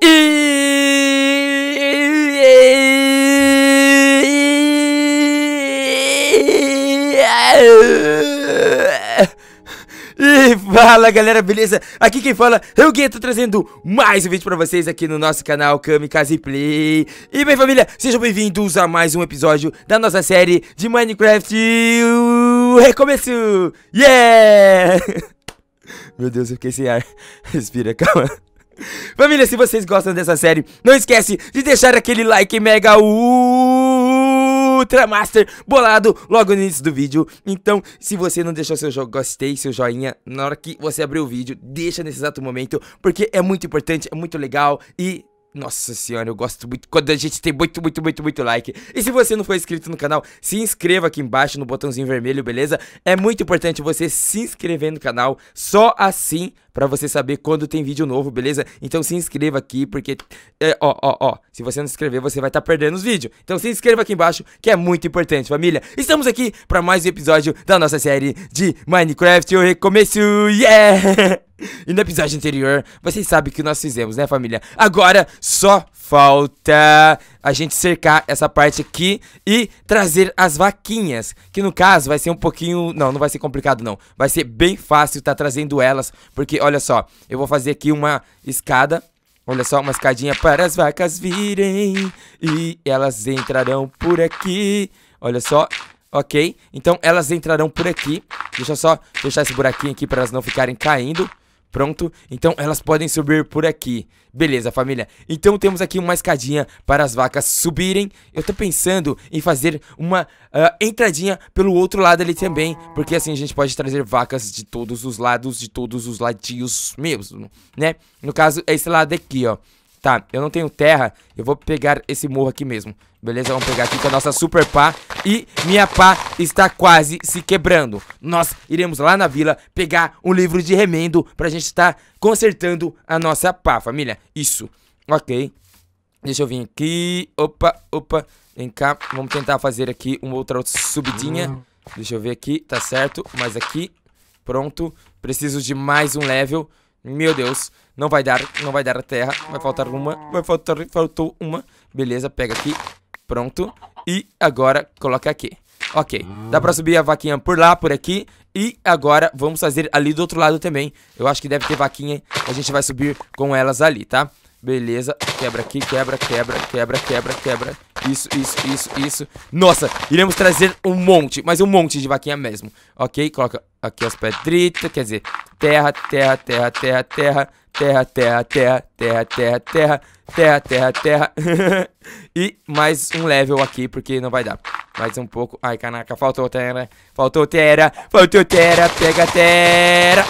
E fala galera, beleza? Aqui quem fala é o Guia, tô trazendo mais um vídeo pra vocês aqui no nosso canal Kamikaze Play E bem família, sejam bem-vindos a mais um episódio da nossa série de Minecraft Recomeço! Yeah! Meu Deus, eu fiquei sem ar Respira, calma Família, se vocês gostam dessa série, não esquece de deixar aquele like mega ultra master bolado logo no início do vídeo. Então, se você não deixou seu gostei, seu joinha, na hora que você abrir o vídeo, deixa nesse exato momento, porque é muito importante, é muito legal e nossa senhora, eu gosto muito quando a gente tem muito, muito, muito, muito like. E se você não for inscrito no canal, se inscreva aqui embaixo no botãozinho vermelho, beleza? É muito importante você se inscrever no canal, só assim para você saber quando tem vídeo novo, beleza? Então se inscreva aqui, porque, é, ó, ó, ó, se você não se inscrever, você vai estar tá perdendo os vídeos. Então se inscreva aqui embaixo, que é muito importante, família. Estamos aqui para mais um episódio da nossa série de Minecraft, o recomeço, yeah! E no episódio anterior, vocês sabem o que nós fizemos, né, família? Agora só falta a gente cercar essa parte aqui e trazer as vaquinhas, que no caso vai ser um pouquinho, não, não vai ser complicado não, vai ser bem fácil tá trazendo elas, porque olha só, eu vou fazer aqui uma escada, olha só, uma escadinha para as vacas virem e elas entrarão por aqui, olha só, ok, então elas entrarão por aqui, deixa eu só fechar esse buraquinho aqui para elas não ficarem caindo, Pronto? Então elas podem subir por aqui. Beleza, família. Então temos aqui uma escadinha para as vacas subirem. Eu tô pensando em fazer uma uh, entradinha pelo outro lado ali também. Porque assim a gente pode trazer vacas de todos os lados, de todos os ladinhos mesmo, né? No caso, é esse lado aqui, ó. Tá, eu não tenho terra, eu vou pegar esse morro aqui mesmo Beleza, vamos pegar aqui com a nossa super pá E minha pá está quase se quebrando Nós iremos lá na vila pegar um livro de remendo Pra gente estar tá consertando a nossa pá, família Isso, ok Deixa eu vir aqui Opa, opa, vem cá Vamos tentar fazer aqui uma outra subidinha hum. Deixa eu ver aqui, tá certo Mais aqui, pronto Preciso de mais um level meu Deus, não vai dar, não vai dar a terra. Vai faltar uma, vai faltar, faltou uma. Beleza, pega aqui. Pronto. E agora coloca aqui. Ok, dá pra subir a vaquinha por lá, por aqui E agora vamos fazer ali do outro lado também Eu acho que deve ter vaquinha A gente vai subir com elas ali, tá? Beleza, quebra aqui, quebra, quebra, quebra, quebra, quebra Isso, isso, isso, isso Nossa, iremos trazer um monte, mas um monte de vaquinha mesmo Ok, coloca aqui as pedritas, quer dizer Terra, terra, terra, terra, terra Terra, terra, terra, terra, terra, terra Terra, terra, terra E mais um level aqui, porque não vai dar Mais um pouco, ai caraca, faltou terra Faltou terra, faltou terra, pega terra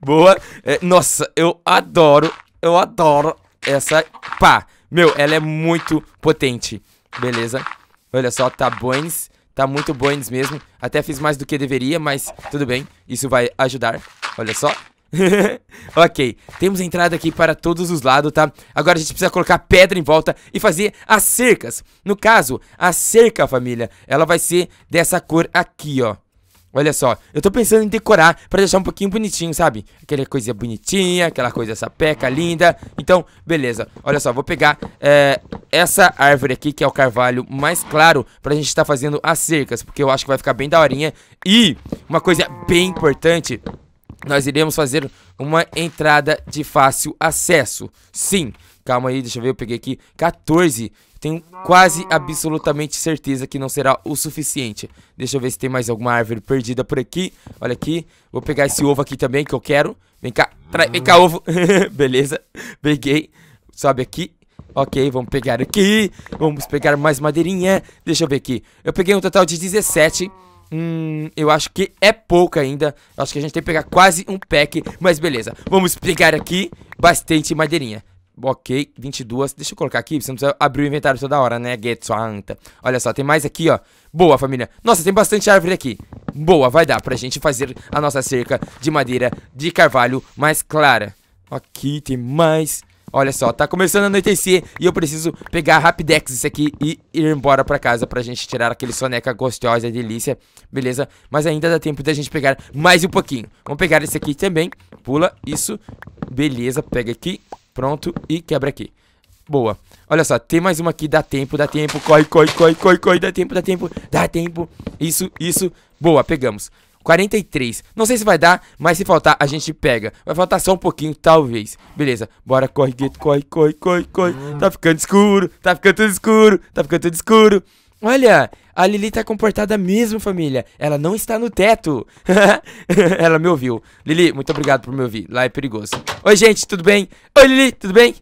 Boa, é, nossa, eu adoro eu adoro essa... Pá! Meu, ela é muito potente. Beleza. Olha só, tá boins. Tá muito boins mesmo. Até fiz mais do que deveria, mas tudo bem. Isso vai ajudar. Olha só. ok, temos entrada aqui para todos os lados, tá? Agora a gente precisa colocar pedra em volta e fazer as cercas. No caso, a cerca, família, ela vai ser dessa cor aqui, ó. Olha só, eu tô pensando em decorar pra deixar um pouquinho bonitinho, sabe? Aquela coisa bonitinha, aquela coisa sapeca, linda. Então, beleza. Olha só, vou pegar é, essa árvore aqui, que é o carvalho mais claro, pra gente estar tá fazendo as cercas, porque eu acho que vai ficar bem daorinha. E uma coisa bem importante, nós iremos fazer uma entrada de fácil acesso. Sim, calma aí, deixa eu ver, eu peguei aqui 14 tenho quase absolutamente certeza que não será o suficiente. Deixa eu ver se tem mais alguma árvore perdida por aqui. Olha aqui. Vou pegar esse ovo aqui também que eu quero. Vem cá. Trai, vem cá, ovo. Beleza. Peguei. Sobe aqui. Ok, vamos pegar aqui. Vamos pegar mais madeirinha. Deixa eu ver aqui. Eu peguei um total de 17. Hum, eu acho que é pouco ainda. Acho que a gente tem que pegar quase um pack. Mas beleza. Vamos pegar aqui bastante madeirinha. Ok, 22. Deixa eu colocar aqui, você não precisa abrir o inventário toda hora, né? Get anta. Olha só, tem mais aqui, ó. Boa, família. Nossa, tem bastante árvore aqui. Boa, vai dar pra gente fazer a nossa cerca de madeira de carvalho mais clara. Aqui tem mais. Olha só, tá começando a anoitecer e eu preciso pegar Rapidex isso aqui e ir embora pra casa pra gente tirar aquele soneca gostosa, delícia, beleza? Mas ainda dá tempo da gente pegar mais um pouquinho. Vamos pegar esse aqui também, pula, isso, beleza, pega aqui, Pronto, e quebra aqui. Boa. Olha só, tem mais uma aqui, dá tempo, dá tempo, corre, corre, corre, corre, corre, dá tempo, dá tempo, dá tempo. Isso, isso. Boa, pegamos. 43. Não sei se vai dar, mas se faltar, a gente pega. Vai faltar só um pouquinho, talvez. Beleza, bora, corre, gueto, corre, corre, corre, corre. Tá ficando escuro, tá ficando tudo escuro, tá ficando tudo escuro. Olha, a Lili tá comportada mesmo, família. Ela não está no teto. Ela me ouviu. Lili, muito obrigado por me ouvir. Lá é perigoso. Oi, gente, tudo bem? Oi, Lili, tudo bem?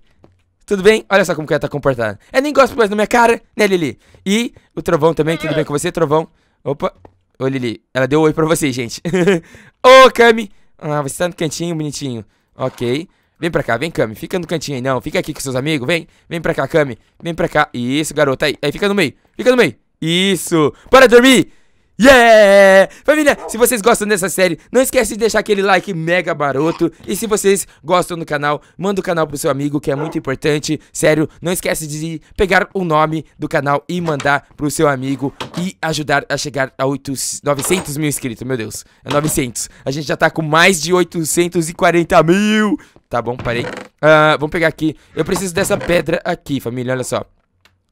Tudo bem? Olha só como que ela tá comportada. Ela nem gosta mais na minha cara, né, Lili? E o Trovão também, tudo bem com você, Trovão? Opa. Oi, Lili. Ela deu oi pra vocês, gente. Ô, Cami. Ah, você tá no cantinho, bonitinho. Ok. Vem pra cá, vem, Kami. Fica no cantinho aí, não. Fica aqui com seus amigos, vem. Vem pra cá, Kami. Vem pra cá. Isso, garoto Aí, aí fica no meio. Fica no meio. Isso. Para dormir. Yeah! Família, se vocês gostam dessa série, não esquece de deixar aquele like mega baroto. E se vocês gostam do canal, manda o canal pro seu amigo, que é muito importante. Sério, não esquece de pegar o nome do canal e mandar pro seu amigo e ajudar a chegar a 8, 900 mil inscritos. Meu Deus, é 900. A gente já tá com mais de 840 mil. Tá bom, parei. Uh, vamos pegar aqui. Eu preciso dessa pedra aqui, família, olha só.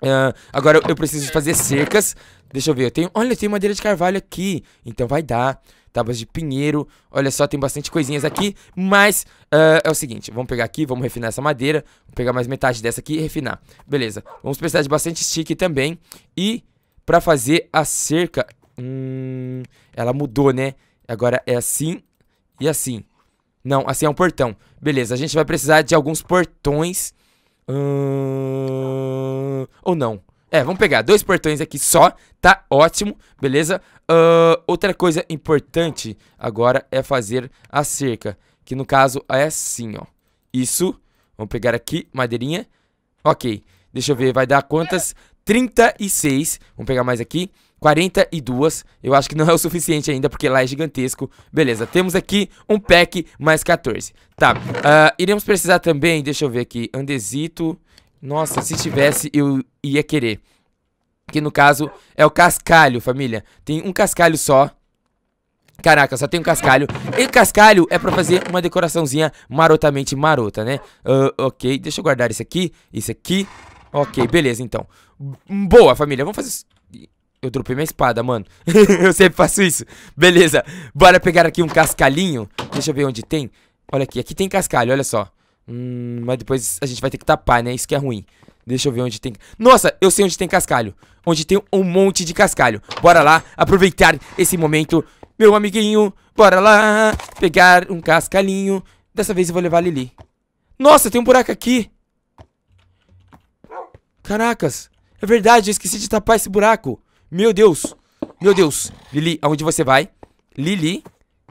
Uh, agora eu preciso fazer cercas. Deixa eu ver, eu tenho... Olha, tem madeira de carvalho aqui. Então vai dar. Tábuas de pinheiro. Olha só, tem bastante coisinhas aqui. Mas uh, é o seguinte, vamos pegar aqui, vamos refinar essa madeira. Vou pegar mais metade dessa aqui e refinar. Beleza. Vamos precisar de bastante stick também. E pra fazer a cerca... Hum, ela mudou, né? Agora é assim e assim. Não, assim é um portão. Beleza, a gente vai precisar de alguns portões. Uh... Ou não. É, vamos pegar dois portões aqui só, tá ótimo, beleza? Uh, outra coisa importante agora é fazer a cerca, que no caso é assim, ó. Isso, vamos pegar aqui, madeirinha. Ok, deixa eu ver, vai dar quantas? 36, vamos pegar mais aqui. 42, eu acho que não é o suficiente ainda, porque lá é gigantesco. Beleza, temos aqui um pack mais 14. Tá, uh, iremos precisar também, deixa eu ver aqui, andesito. Nossa, se tivesse, eu ia querer. Que no caso é o cascalho, família. Tem um cascalho só. Caraca, só tem um cascalho. E cascalho é pra fazer uma decoraçãozinha marotamente marota, né? Uh, ok, deixa eu guardar isso aqui, isso aqui. Ok, beleza, então. Boa, família. Vamos fazer eu dropei minha espada, mano. eu sempre faço isso. Beleza. Bora pegar aqui um cascalhinho. Deixa eu ver onde tem. Olha aqui. Aqui tem cascalho, olha só. Hum, mas depois a gente vai ter que tapar, né? Isso que é ruim. Deixa eu ver onde tem... Nossa, eu sei onde tem cascalho. Onde tem um monte de cascalho. Bora lá aproveitar esse momento. Meu amiguinho, bora lá pegar um cascalhinho. Dessa vez eu vou levar a Lili. Nossa, tem um buraco aqui. Caracas, é verdade, eu esqueci de tapar esse buraco. Meu Deus. Meu Deus. Lili, aonde você vai? Lili.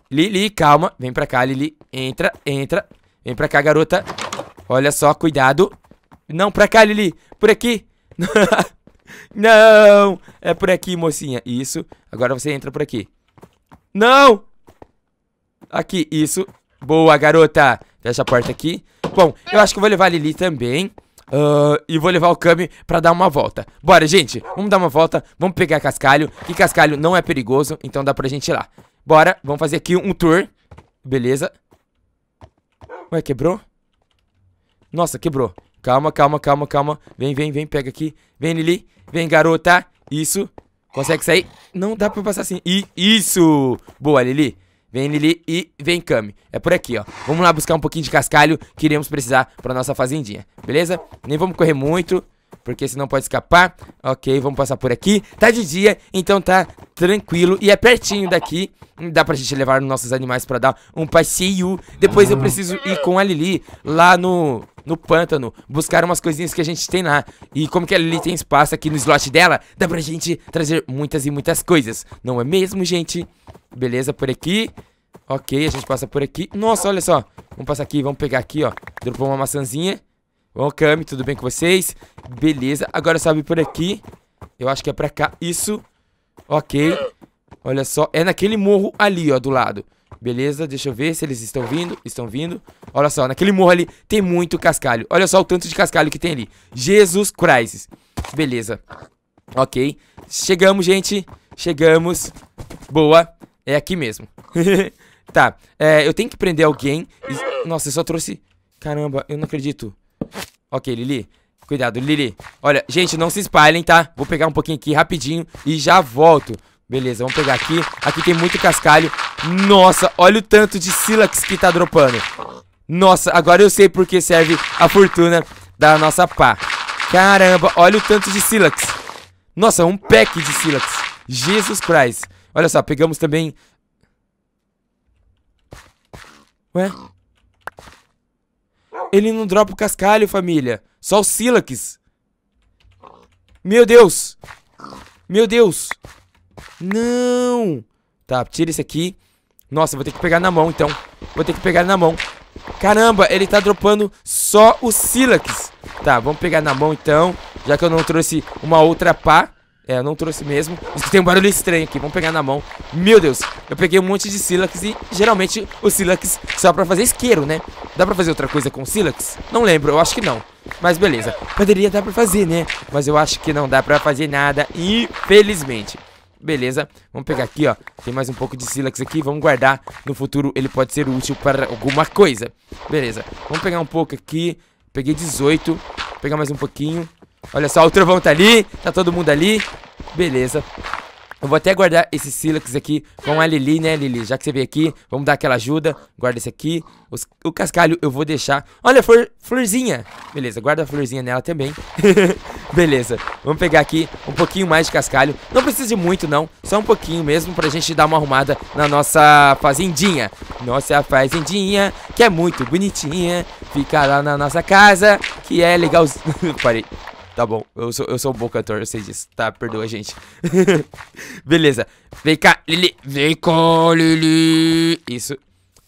Lili, calma. Vem pra cá, Lili. Entra, entra. Vem pra cá, garota. Olha só, cuidado. Não, pra cá, Lili. Por aqui. Não. É por aqui, mocinha. Isso. Agora você entra por aqui. Não. Aqui, isso. Boa, garota. Fecha a porta aqui. Bom, eu acho que vou levar a Lili também. Uh, e vou levar o Kami pra dar uma volta. Bora, gente. Vamos dar uma volta. Vamos pegar cascalho. Que cascalho não é perigoso, então dá pra gente ir lá. Bora. Vamos fazer aqui um tour. Beleza. Ué, quebrou? Nossa, quebrou. Calma, calma, calma, calma. Vem, vem, vem. Pega aqui. Vem, Lili. Vem, garota. Isso. Consegue sair? Não dá pra passar assim. I isso. Boa, Lili. Vem Lili e vem Kami. É por aqui, ó. Vamos lá buscar um pouquinho de cascalho que iremos precisar pra nossa fazendinha, beleza? Nem vamos correr muito, porque senão pode escapar. Ok, vamos passar por aqui. Tá de dia, então tá tranquilo. E é pertinho daqui. Dá pra gente levar nossos animais pra dar um passeio. Depois eu preciso ir com a Lili lá no no pântano, buscar umas coisinhas que a gente tem lá. E como que a Lily tem espaço aqui no slot dela, dá pra gente trazer muitas e muitas coisas. Não é mesmo, gente? Beleza, por aqui. Ok, a gente passa por aqui. Nossa, olha só. Vamos passar aqui, vamos pegar aqui, ó. Dropou uma maçãzinha. Bom, Kami, tudo bem com vocês? Beleza, agora sobe por aqui. Eu acho que é pra cá. Isso. Ok. Olha só, é naquele morro ali, ó, do lado. Beleza, deixa eu ver se eles estão vindo. Estão vindo. Olha só, naquele morro ali tem muito cascalho. Olha só o tanto de cascalho que tem ali. Jesus Christ. Beleza. Ok. Chegamos, gente. Chegamos. Boa. É aqui mesmo. tá. É, eu tenho que prender alguém. Nossa, eu só trouxe... Caramba, eu não acredito. Ok, Lili. Cuidado, Lili. Olha, gente, não se espalhem, tá? Vou pegar um pouquinho aqui rapidinho e já volto. Beleza, vamos pegar aqui. Aqui tem muito cascalho. Nossa, olha o tanto de Silax que tá dropando. Nossa, agora eu sei porque serve a fortuna da nossa pá. Caramba, olha o tanto de Silax. Nossa, um pack de Silax. Jesus Christ. Olha só, pegamos também... Ué? Ele não dropa o cascalho, família. Só o Silax. Meu Deus. Meu Deus. Não! Tá, tira isso aqui. Nossa, vou ter que pegar na mão, então. Vou ter que pegar na mão. Caramba, ele tá dropando só o Silax. Tá, vamos pegar na mão, então. Já que eu não trouxe uma outra pá. É, eu não trouxe mesmo. Tem um barulho estranho aqui. Vamos pegar na mão. Meu Deus, eu peguei um monte de Silax e geralmente o Silax só pra fazer isqueiro, né? Dá pra fazer outra coisa com Silax? Não lembro, eu acho que não. Mas beleza, poderia dar pra fazer, né? Mas eu acho que não dá pra fazer nada, infelizmente. Beleza, vamos pegar aqui, ó Tem mais um pouco de sílex aqui, vamos guardar No futuro ele pode ser útil para alguma coisa Beleza, vamos pegar um pouco aqui Peguei 18 Vou pegar mais um pouquinho Olha só, o trovão tá ali, tá todo mundo ali Beleza eu vou até guardar esse Silex aqui com a Lili, né, Lili? Já que você veio aqui, vamos dar aquela ajuda. Guarda esse aqui. Os, o cascalho eu vou deixar. Olha, flor, florzinha. Beleza, guarda a florzinha nela também. Beleza, vamos pegar aqui um pouquinho mais de cascalho. Não precisa de muito, não. Só um pouquinho mesmo pra gente dar uma arrumada na nossa fazendinha. Nossa fazendinha, que é muito bonitinha. Fica lá na nossa casa, que é legal... Parei. Tá bom, eu sou, eu sou um bom cantor, eu sei disso. Tá, perdoa, gente. Beleza. Vem cá, Lili. Vem cá, Lili. Isso.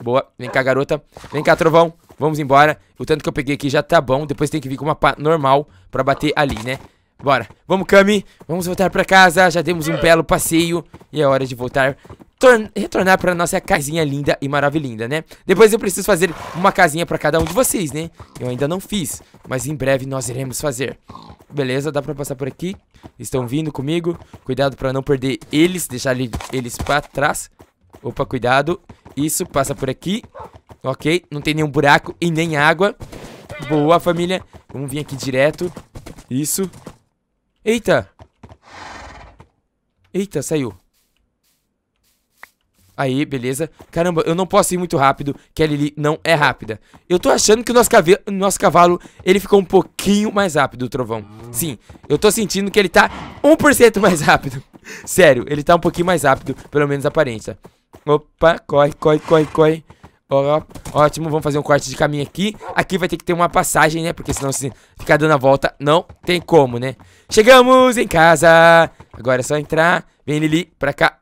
Boa. Vem cá, garota. Vem cá, trovão. Vamos embora. O tanto que eu peguei aqui já tá bom. Depois tem que vir com uma pá normal pra bater ali, né? Bora. Vamos, Cami. Vamos voltar pra casa. Já demos um belo passeio. E é hora de voltar retornar pra nossa casinha linda e maravilhosa, né? Depois eu preciso fazer uma casinha pra cada um de vocês, né? Eu ainda não fiz, mas em breve nós iremos fazer. Beleza, dá pra passar por aqui. Estão vindo comigo. Cuidado pra não perder eles, deixar eles pra trás. Opa, cuidado. Isso, passa por aqui. Ok, não tem nenhum buraco e nem água. Boa, família. Vamos vir aqui direto. Isso. Eita. Eita, saiu. Aí, beleza. Caramba, eu não posso ir muito rápido, que a Lili não é rápida. Eu tô achando que o nosso, cave... nosso cavalo, ele ficou um pouquinho mais rápido, o trovão. Sim, eu tô sentindo que ele tá 1% mais rápido. Sério, ele tá um pouquinho mais rápido, pelo menos aparência. Opa, corre, corre, corre, corre ótimo, vamos fazer um corte de caminho aqui. Aqui vai ter que ter uma passagem, né? Porque senão se ficar dando a volta, não tem como, né? Chegamos em casa. Agora é só entrar. Vem Lili pra cá.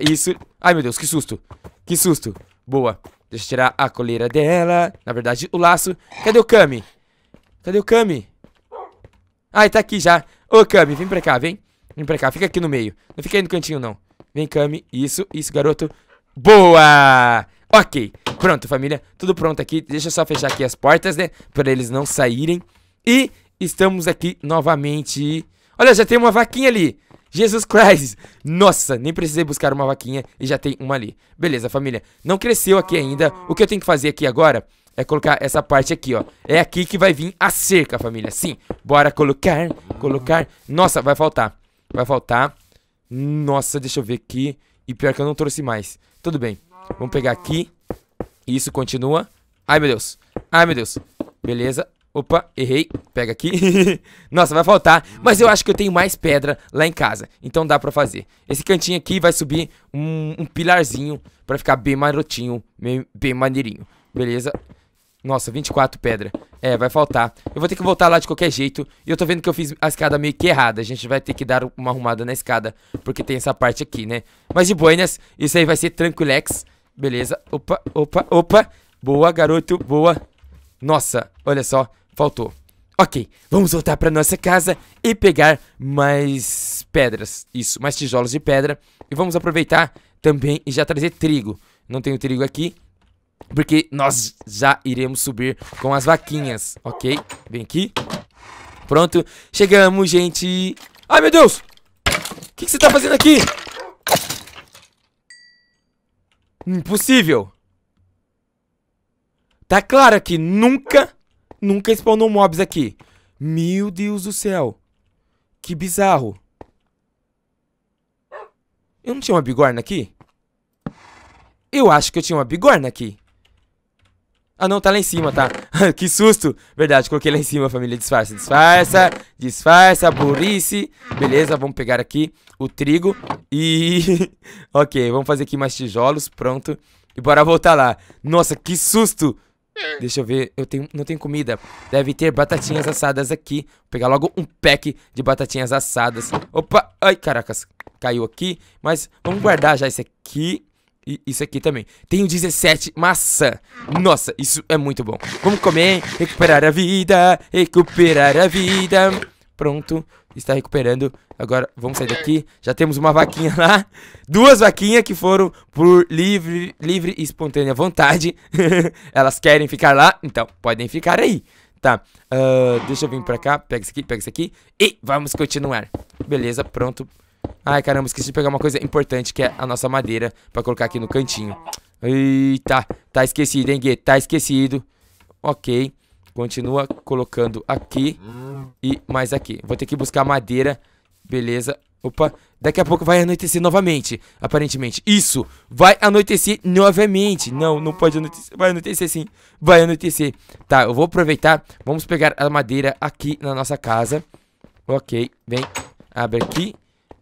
isso. Ai, meu Deus, que susto. Que susto. Boa. Deixa eu tirar a coleira dela. Na verdade, o laço. Cadê o Kami? Cadê o Kami? Ai, tá aqui já. Ô, Kami, vem pra cá, vem. Vem pra cá, fica aqui no meio. Não fica aí no cantinho, não. Vem, Kami. Isso, isso, garoto. Boa! Ok, pronto, família, tudo pronto aqui. Deixa eu só fechar aqui as portas, né? Pra eles não saírem. E estamos aqui novamente. Olha, já tem uma vaquinha ali. Jesus Christ! Nossa, nem precisei buscar uma vaquinha e já tem uma ali. Beleza, família. Não cresceu aqui ainda. O que eu tenho que fazer aqui agora é colocar essa parte aqui, ó. É aqui que vai vir a cerca, família. Sim, bora colocar, colocar. Nossa, vai faltar. Vai faltar. Nossa, deixa eu ver aqui. E pior que eu não trouxe mais. Tudo bem. Vamos pegar aqui. Isso, continua. Ai, meu Deus. Ai, meu Deus. Beleza. Opa, errei. Pega aqui. Nossa, vai faltar. Mas eu acho que eu tenho mais pedra lá em casa. Então dá pra fazer. Esse cantinho aqui vai subir um, um pilarzinho pra ficar bem marotinho, bem, bem maneirinho. Beleza. Nossa, 24 pedra. É, vai faltar. Eu vou ter que voltar lá de qualquer jeito. E eu tô vendo que eu fiz a escada meio que errada. A gente vai ter que dar uma arrumada na escada. Porque tem essa parte aqui, né? Mas de boinas, isso aí vai ser tranquilex. Beleza. Opa, opa, opa. Boa, garoto. Boa. Nossa, olha só. Faltou. Ok, vamos voltar para nossa casa e pegar mais pedras. Isso, mais tijolos de pedra. E vamos aproveitar também e já trazer trigo. Não tenho trigo aqui, porque nós já iremos subir com as vaquinhas, ok? Vem aqui. Pronto, chegamos, gente. Ai, meu Deus! O que, que você está fazendo aqui? Impossível. Tá claro que nunca, nunca spawnou mobs aqui. Meu Deus do céu. Que bizarro. Eu não tinha uma bigorna aqui? Eu acho que eu tinha uma bigorna aqui. Ah, não, tá lá em cima, tá. que susto. Verdade, coloquei lá em cima, família. Disfarça, disfarça, disfarça, burrice. Beleza, vamos pegar aqui o trigo e... ok, vamos fazer aqui mais tijolos, pronto. E bora voltar lá. Nossa, que susto. Deixa eu ver, eu tenho, não tenho comida. Deve ter batatinhas assadas aqui. Vou pegar logo um pack de batatinhas assadas. Opa, ai, caracas. Caiu aqui, mas vamos guardar já esse aqui. E isso aqui também. Tenho 17 maçã. Nossa, isso é muito bom. Vamos comer, recuperar a vida, recuperar a vida. Pronto, está recuperando. Agora vamos sair daqui. Já temos uma vaquinha lá. Duas vaquinhas que foram por livre, livre e espontânea vontade. Elas querem ficar lá, então podem ficar aí. Tá, uh, deixa eu vir pra cá, pega isso aqui, pega isso aqui E vamos continuar Beleza, pronto Ai, caramba, esqueci de pegar uma coisa importante, que é a nossa madeira, pra colocar aqui no cantinho. Eita, tá esquecido, hein, Gui? Tá esquecido. Ok, continua colocando aqui e mais aqui. Vou ter que buscar madeira, beleza. Opa, daqui a pouco vai anoitecer novamente, aparentemente. Isso, vai anoitecer novamente. Não, não pode anoitecer, vai anoitecer sim, vai anoitecer. Tá, eu vou aproveitar, vamos pegar a madeira aqui na nossa casa. Ok, vem, abre aqui.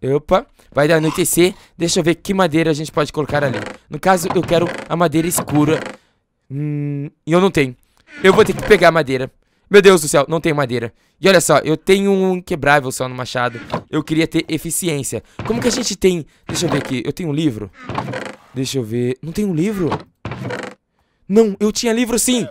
Opa, vai dar anoitecer. Deixa eu ver que madeira a gente pode colocar ali. No caso, eu quero a madeira escura. Hum, e eu não tenho. Eu vou ter que pegar madeira. Meu Deus do céu, não tenho madeira. E olha só, eu tenho um quebrável só no machado. Eu queria ter eficiência. Como que a gente tem... Deixa eu ver aqui. Eu tenho um livro? Deixa eu ver... Não tem um livro? Não, eu tinha livro sim!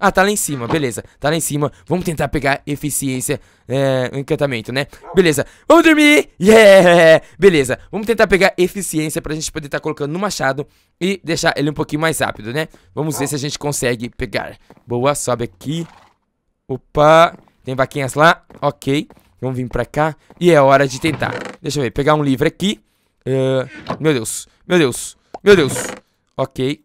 Ah, tá lá em cima, beleza. Tá lá em cima. Vamos tentar pegar eficiência é, encantamento, né? Beleza. Vamos dormir! Yeah! Beleza. Vamos tentar pegar eficiência pra gente poder estar tá colocando no machado e deixar ele um pouquinho mais rápido, né? Vamos ver se a gente consegue pegar. Boa, sobe aqui. Opa! Tem vaquinhas lá. Ok. Vamos vir pra cá. E é hora de tentar. Deixa eu ver. Pegar um livro aqui. Uh, meu Deus. Meu Deus. Meu Deus. Ok.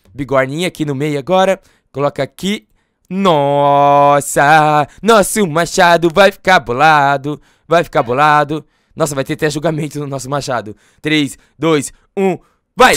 bigorninha aqui no meio agora. Coloca aqui. Nossa! Nosso machado vai ficar bolado. Vai ficar bolado. Nossa, vai ter até julgamento no nosso machado. 3, 2, 1, vai!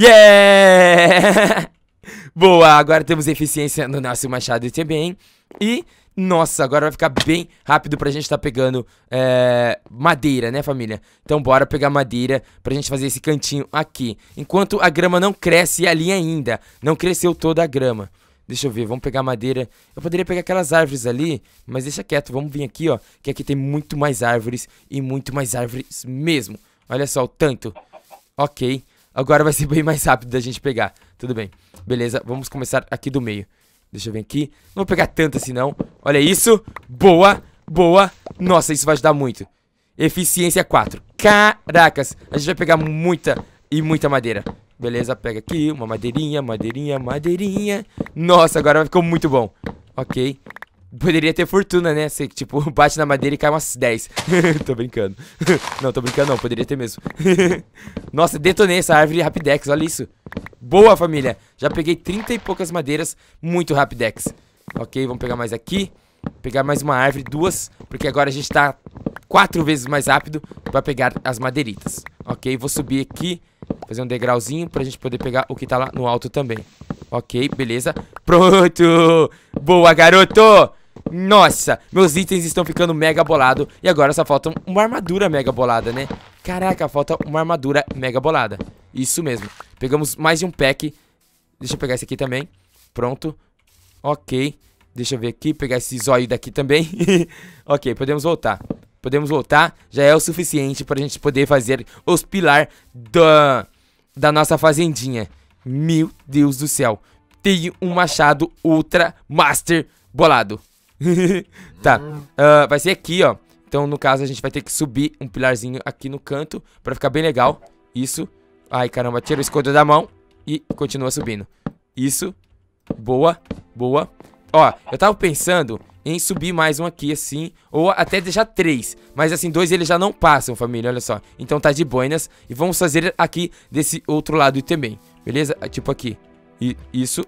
Yeah! Boa, agora temos eficiência no nosso machado também. E nossa, agora vai ficar bem rápido pra gente estar tá pegando é, madeira, né, família? Então bora pegar madeira pra gente fazer esse cantinho aqui. Enquanto a grama não cresce ali ainda. Não cresceu toda a grama. Deixa eu ver, vamos pegar madeira. Eu poderia pegar aquelas árvores ali, mas deixa quieto. Vamos vir aqui, ó, que aqui tem muito mais árvores e muito mais árvores mesmo. Olha só o tanto. Ok, agora vai ser bem mais rápido da gente pegar. Tudo bem, beleza, vamos começar aqui do meio. Deixa eu ver aqui. Não vou pegar tanto assim, não. Olha isso. Boa, boa. Nossa, isso vai ajudar muito. Eficiência 4. Caracas, a gente vai pegar muita e muita madeira. Beleza, pega aqui. Uma madeirinha, madeirinha, madeirinha. Nossa, agora ficou muito bom. Ok. Poderia ter fortuna, né? Você, tipo, bate na madeira e cai umas 10. tô brincando. não, tô brincando não. Poderia ter mesmo. Nossa, detonei essa árvore rapidex. Olha isso. Boa, família. Já peguei 30 e poucas madeiras. Muito rapidex. Ok, vamos pegar mais aqui. Pegar mais uma árvore, duas. Porque agora a gente tá quatro vezes mais rápido pra pegar as madeiritas. Ok, vou subir aqui. Fazer um degrauzinho pra gente poder pegar o que tá lá no alto também. Ok, beleza. Pronto! Boa, garoto! Nossa, meus itens estão ficando mega bolado E agora só falta uma armadura mega bolada, né? Caraca, falta uma armadura mega bolada Isso mesmo Pegamos mais de um pack Deixa eu pegar esse aqui também Pronto Ok Deixa eu ver aqui, pegar esse zóio daqui também Ok, podemos voltar Podemos voltar, já é o suficiente pra gente poder fazer os pilar da, da nossa fazendinha Meu Deus do céu Tem um machado ultra master bolado tá, uh, vai ser aqui, ó. Então, no caso, a gente vai ter que subir um pilarzinho aqui no canto pra ficar bem legal. Isso. Ai, caramba, tira o escudo da mão e continua subindo. Isso. Boa, boa. Ó, eu tava pensando em subir mais um aqui, assim, ou até deixar três. Mas, assim, dois eles já não passam, família, olha só. Então tá de boinas. E vamos fazer aqui desse outro lado também, beleza? Tipo aqui. E isso.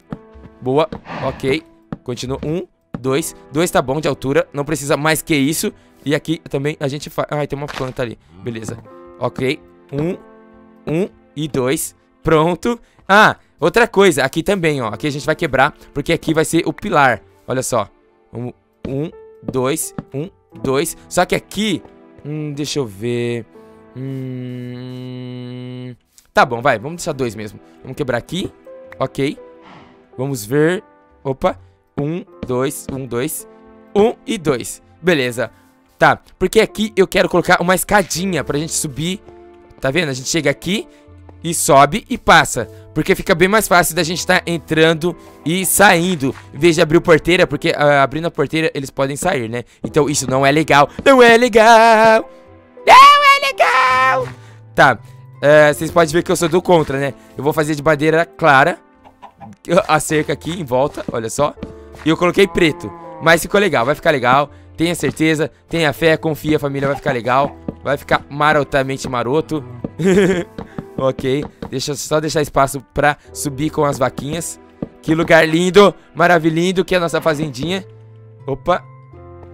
Boa, ok. Continua. Um, dois. Dois tá bom de altura, não precisa mais que isso. E aqui também a gente faz... Ai, tem uma planta ali. Beleza. Ok. Um, um e dois. Pronto. Ah, outra coisa. Aqui também, ó. Aqui a gente vai quebrar, porque aqui vai ser o pilar. Olha só. Um, um dois, um, dois. Só que aqui... Hum, deixa eu ver... Hum... Tá bom, vai. Vamos deixar dois mesmo. Vamos quebrar aqui. Ok. Vamos ver. Opa. Um, dois, um, dois, um e dois. Beleza. Tá, porque aqui eu quero colocar uma escadinha pra gente subir. Tá vendo? A gente chega aqui e sobe e passa. Porque fica bem mais fácil da gente estar tá entrando e saindo. Em vez de abrir a porteira, porque uh, abrindo a porteira eles podem sair, né? Então isso não é legal. Não é legal! Não é legal! Tá, uh, vocês podem ver que eu sou do contra, né? Eu vou fazer de madeira clara. A cerca aqui em volta, olha só. E eu coloquei preto. Mas ficou legal, vai ficar legal. Tenha certeza, tenha fé, confia, família, vai ficar legal. Vai ficar marotamente maroto. ok, deixa só deixar espaço pra subir com as vaquinhas. Que lugar lindo, maravilhoso que é a nossa fazendinha. Opa,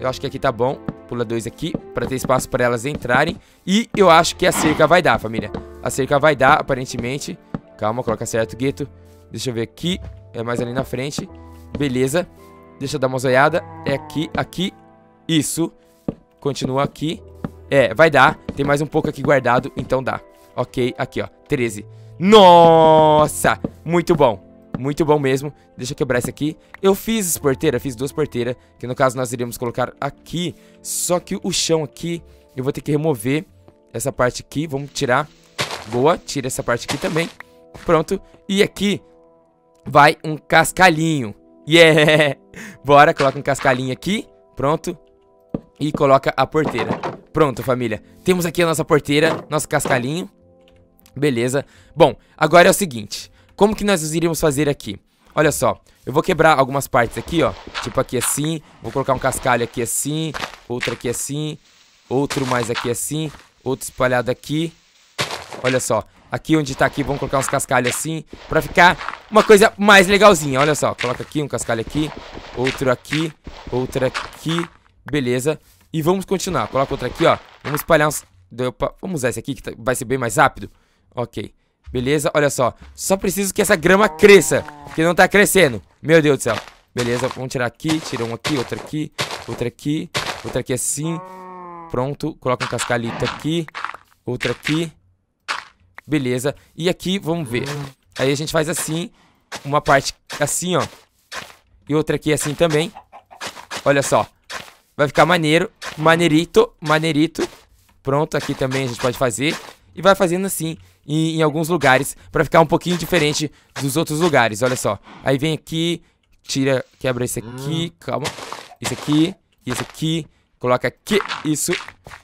eu acho que aqui tá bom. Pula dois aqui, pra ter espaço pra elas entrarem. E eu acho que a cerca vai dar, família. A cerca vai dar, aparentemente. Calma, coloca certo, gueto. Deixa eu ver aqui, é mais ali na frente. Beleza. Deixa eu dar uma zoiada. É aqui, aqui. Isso. Continua aqui. É, vai dar. Tem mais um pouco aqui guardado, então dá. Ok, aqui, ó. 13. Nossa! Muito bom. Muito bom mesmo. Deixa eu quebrar esse aqui. Eu fiz porteira, fiz duas porteiras. Que no caso nós iríamos colocar aqui. Só que o chão aqui, eu vou ter que remover essa parte aqui. Vamos tirar. Boa, tira essa parte aqui também. Pronto. E aqui vai um cascalhinho. Yeah! Bora, coloca um cascalhinho aqui. Pronto. E coloca a porteira. Pronto, família. Temos aqui a nossa porteira, nosso cascalhinho. Beleza. Bom, agora é o seguinte. Como que nós iríamos fazer aqui? Olha só, eu vou quebrar algumas partes aqui, ó. Tipo aqui assim, vou colocar um cascalho aqui assim, outro aqui assim, outro mais aqui assim, outro espalhado aqui. Olha só, Aqui onde tá aqui, vamos colocar uns cascalhos assim. Pra ficar uma coisa mais legalzinha. Olha só, coloca aqui um cascalho aqui. Outro aqui. Outro aqui. Beleza. E vamos continuar. Coloca outro aqui, ó. Vamos espalhar uns... Opa, vamos usar esse aqui que tá, vai ser bem mais rápido. Ok. Beleza, olha só. Só preciso que essa grama cresça. Que não tá crescendo. Meu Deus do céu. Beleza, vamos tirar aqui. Tira um aqui, outro aqui. Outro aqui. Outro aqui assim. Pronto. Coloca um cascalito aqui. Outro aqui. Beleza. E aqui, vamos ver. Aí a gente faz assim, uma parte assim, ó. E outra aqui assim também. Olha só. Vai ficar maneiro. Maneirito, maneirito. Pronto, aqui também a gente pode fazer. E vai fazendo assim em, em alguns lugares pra ficar um pouquinho diferente dos outros lugares, olha só. Aí vem aqui, tira, quebra esse aqui, calma. Esse aqui, esse aqui, coloca aqui, isso.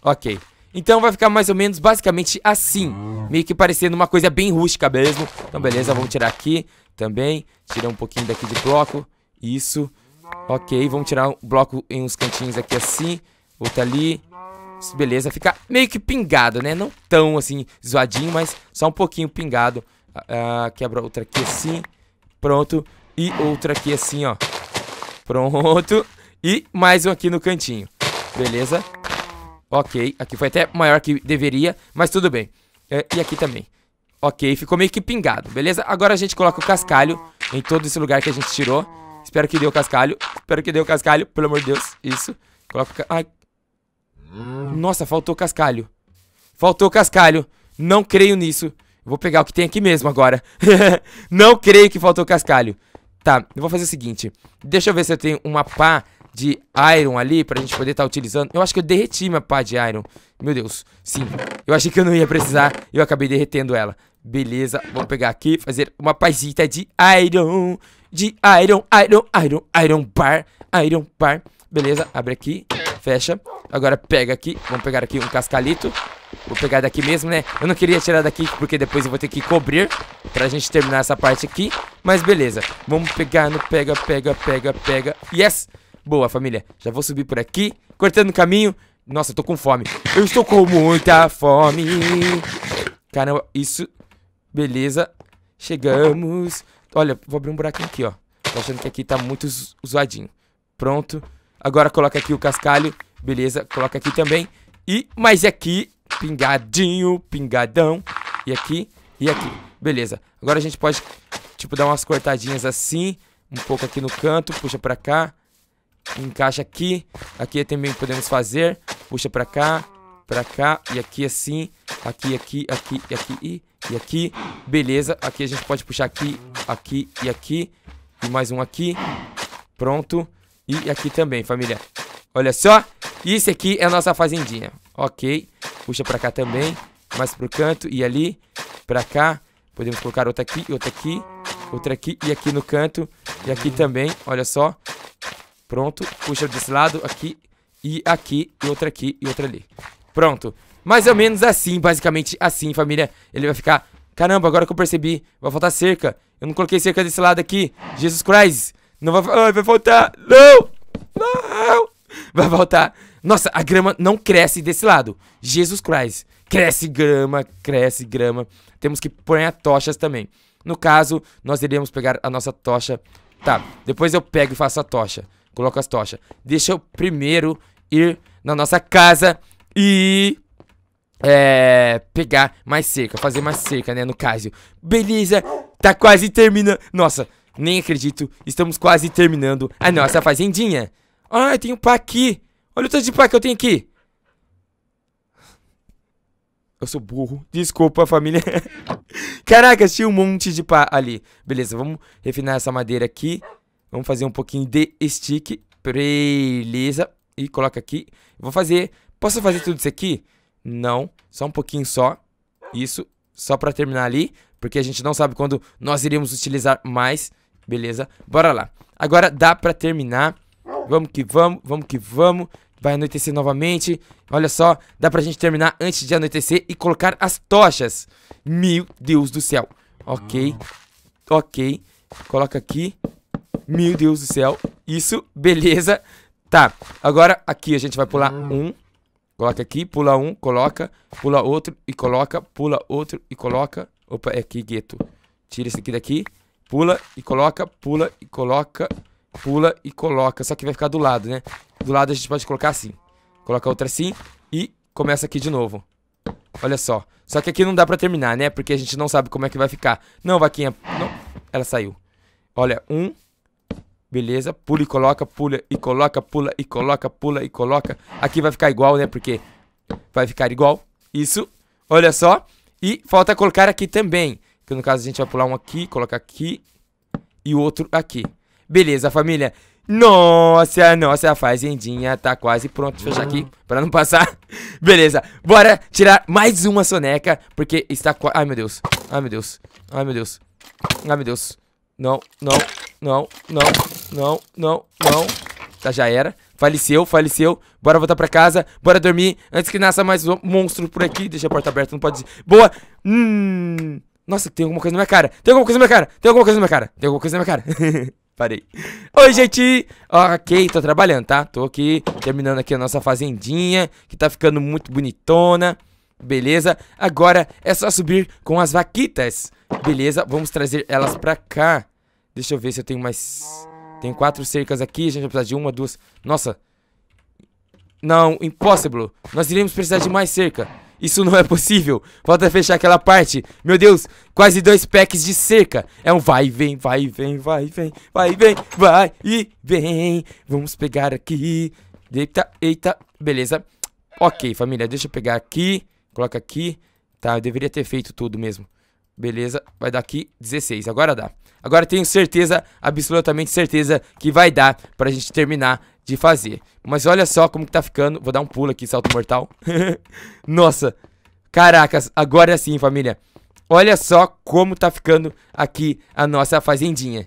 Ok. Então vai ficar mais ou menos basicamente assim, meio que parecendo uma coisa bem rústica mesmo. Então beleza, vamos tirar aqui também, tirar um pouquinho daqui de bloco, isso. Ok, vamos tirar o um bloco em uns cantinhos aqui assim, outro ali. Beleza, fica meio que pingado, né? Não tão assim, zoadinho, mas só um pouquinho pingado. Ah, ah, quebra outra aqui assim, pronto. E outra aqui assim, ó. Pronto. E mais um aqui no cantinho. Beleza? Ok, aqui foi até maior que deveria, mas tudo bem. É, e aqui também. Ok, ficou meio que pingado, beleza? Agora a gente coloca o cascalho em todo esse lugar que a gente tirou. Espero que dê o cascalho. Espero que dê o cascalho, pelo amor de Deus. Isso. Coloca... Nossa, faltou cascalho. Faltou cascalho. Não creio nisso. Vou pegar o que tem aqui mesmo agora. Não creio que faltou cascalho. Tá, eu vou fazer o seguinte. Deixa eu ver se eu tenho uma pá de iron ali pra gente poder estar tá utilizando. Eu acho que eu derreti minha pá de iron. Meu Deus, sim. Eu achei que eu não ia precisar eu acabei derretendo ela. Beleza, vamos pegar aqui, fazer uma pazita de iron. De iron, iron, iron, iron bar, iron bar. Beleza, abre aqui, fecha. Agora pega aqui, vamos pegar aqui um cascalito. Vou pegar daqui mesmo, né? Eu não queria tirar daqui porque depois eu vou ter que cobrir pra gente terminar essa parte aqui. Mas beleza. Vamos pegar no pega, pega, pega, pega. Yes! Boa, família. Já vou subir por aqui, cortando o caminho. Nossa, eu tô com fome. Eu estou com muita fome. Caramba, isso. Beleza. Chegamos. Olha, vou abrir um buraquinho aqui, ó. Tô achando que aqui tá muito zoadinho. Pronto. Agora coloca aqui o cascalho. Beleza, coloca aqui também. E mais aqui. Pingadinho, pingadão. E aqui, e aqui. Beleza. Agora a gente pode, tipo, dar umas cortadinhas assim. Um pouco aqui no canto. Puxa pra cá encaixa aqui. Aqui é também podemos fazer. Puxa pra cá, pra cá e aqui assim. Aqui, aqui, aqui, aqui e, e aqui. Beleza. Aqui a gente pode puxar aqui, aqui e aqui. E mais um aqui. Pronto. E aqui também, família. Olha só. Isso aqui é a nossa fazendinha. Ok. Puxa pra cá também. Mais pro canto e ali. Pra cá. Podemos colocar outra aqui, outra aqui. Outra aqui e aqui no canto. E aqui também. Olha só. Pronto. Puxa desse lado, aqui e aqui, e outra aqui e outra ali. Pronto. Mais ou menos assim, basicamente assim, família. Ele vai ficar... Caramba, agora que eu percebi, vai faltar cerca. Eu não coloquei cerca desse lado aqui. Jesus Christ. Não vai... Ai, vai faltar. Não! Não! Vai faltar. Nossa, a grama não cresce desse lado. Jesus Christ. Cresce grama, cresce grama. Temos que pôr a tochas também. No caso, nós iremos pegar a nossa tocha. Tá, depois eu pego e faço a tocha. Coloca as tochas. Deixa eu primeiro ir na nossa casa e... É, pegar mais cerca, fazer mais cerca, né, no caso. Beleza, tá quase terminando. Nossa, nem acredito, estamos quase terminando a nossa fazendinha. Ah, tem um pá aqui. Olha o tanto de pá que eu tenho aqui. Eu sou burro. Desculpa, família. Caraca, tinha um monte de pá ali. Beleza, vamos refinar essa madeira aqui. Vamos fazer um pouquinho de stick. Beleza. E coloca aqui. Vou fazer... Posso fazer tudo isso aqui? Não. Só um pouquinho só. Isso. Só pra terminar ali. Porque a gente não sabe quando nós iremos utilizar mais. Beleza. Bora lá. Agora dá pra terminar. Vamos que vamos. Vamos que vamos. Vai anoitecer novamente. Olha só, dá pra gente terminar antes de anoitecer e colocar as tochas. Meu Deus do céu. Ok. Ok. Coloca aqui. Meu Deus do céu. Isso, beleza. Tá, agora aqui a gente vai pular um. Coloca aqui, pula um, coloca, pula outro e coloca, pula outro e coloca. Opa, é aqui, gueto. Tira esse aqui daqui, pula e coloca, pula e coloca, pula e coloca. Só que vai ficar do lado, né? Do lado a gente pode colocar assim. Coloca outra assim e começa aqui de novo. Olha só. Só que aqui não dá pra terminar, né? Porque a gente não sabe como é que vai ficar. Não, vaquinha. Não. Ela saiu. Olha, um, Beleza, pula e coloca, pula e coloca, pula e coloca, pula e coloca. Aqui vai ficar igual, né? Porque vai ficar igual. Isso, olha só. E falta colocar aqui também. Que no caso a gente vai pular um aqui, colocar aqui e o outro aqui. Beleza, família? Nossa, nossa, a fazendinha tá quase pronto. Deixa eu fechar aqui uhum. pra não passar. Beleza, bora tirar mais uma soneca, porque está quase... Ai, meu Deus. Ai, meu Deus. Ai, meu Deus. Ai, meu Deus. Não, não não, não, não, não, não. Tá, já era. Faleceu, faleceu. Bora voltar pra casa. Bora dormir. Antes que nasça mais um monstro por aqui. Deixa a porta aberta, não pode... Boa! Hum... Nossa, tem alguma coisa na minha cara. Tem alguma coisa na minha cara. Tem alguma coisa na minha cara. Tem alguma coisa na minha cara. Parei. Oi, gente! Ok, tô trabalhando, tá? Tô aqui terminando aqui a nossa fazendinha, que tá ficando muito bonitona. Beleza? Agora é só subir com as vaquitas. Beleza? Vamos trazer elas pra cá. Deixa eu ver se eu tenho mais... Tem quatro cercas aqui, a gente vai precisar de uma, duas... Nossa! Não, impossible! Nós iremos precisar de mais cerca. Isso não é possível. Falta fechar aquela parte. Meu Deus, quase dois packs de cerca. É um vai, vem, vai, vem, vai, vem, vai, vem, vai e vem. Vamos pegar aqui. Eita, eita, beleza. Ok, família, deixa eu pegar aqui. Coloca aqui. Tá, eu deveria ter feito tudo mesmo. Beleza, vai dar aqui 16, agora dá. Agora tenho certeza, absolutamente certeza, que vai dar pra gente terminar de fazer. Mas olha só como que tá ficando. Vou dar um pulo aqui, salto mortal. Nossa. Caracas, agora sim, família. Olha só como tá ficando aqui a nossa fazendinha.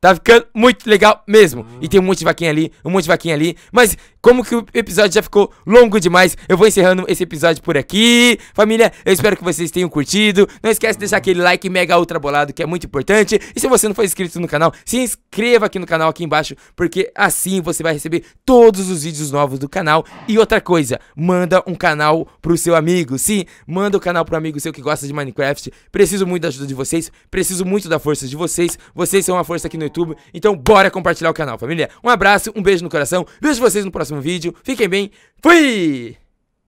Tá ficando muito legal mesmo. E tem um monte de vaquinha ali, um monte de vaquinha ali. Mas como que o episódio já ficou longo demais, eu vou encerrando esse episódio por aqui. Família, eu espero que vocês tenham curtido. Não esquece de deixar aquele like mega ultra bolado, que é muito importante. E se você não for inscrito no canal, se inscreva aqui no canal, aqui embaixo, porque assim você vai receber todos os vídeos novos do canal. E outra coisa, manda um canal pro seu amigo. Sim, manda o um canal pro amigo seu que gosta de Minecraft. Preciso muito da ajuda de vocês, preciso muito da força de vocês. Vocês são uma força aqui no YouTube, então bora compartilhar o canal, família. Um abraço, um beijo no coração. Vejo vocês no próximo próximo vídeo. Fiquem bem. Fui!